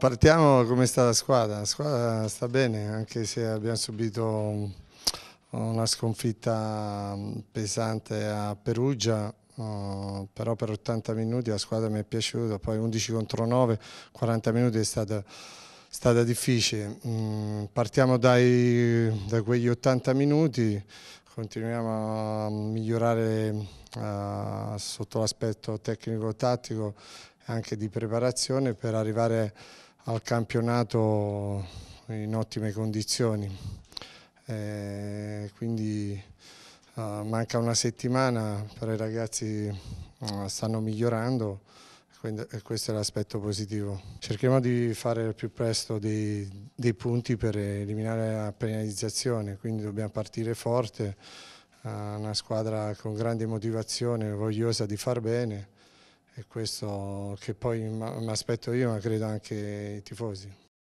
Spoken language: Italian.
Partiamo come sta la squadra, la squadra sta bene anche se abbiamo subito una sconfitta pesante a Perugia, oh, però per 80 minuti la squadra mi è piaciuta, poi 11 contro 9, 40 minuti è stata, stata difficile. Mm, partiamo dai, da quegli 80 minuti, continuiamo a migliorare uh, sotto l'aspetto tecnico-tattico e anche di preparazione per arrivare a al campionato in ottime condizioni. Eh, quindi eh, manca una settimana, però i ragazzi eh, stanno migliorando e eh, questo è l'aspetto positivo. Cerchiamo di fare al più presto dei, dei, punti per eliminare la penalizzazione, quindi dobbiamo partire forte, eh, una squadra con grande motivazione, vogliosa di far bene è questo che poi mi aspetto io ma credo anche i tifosi.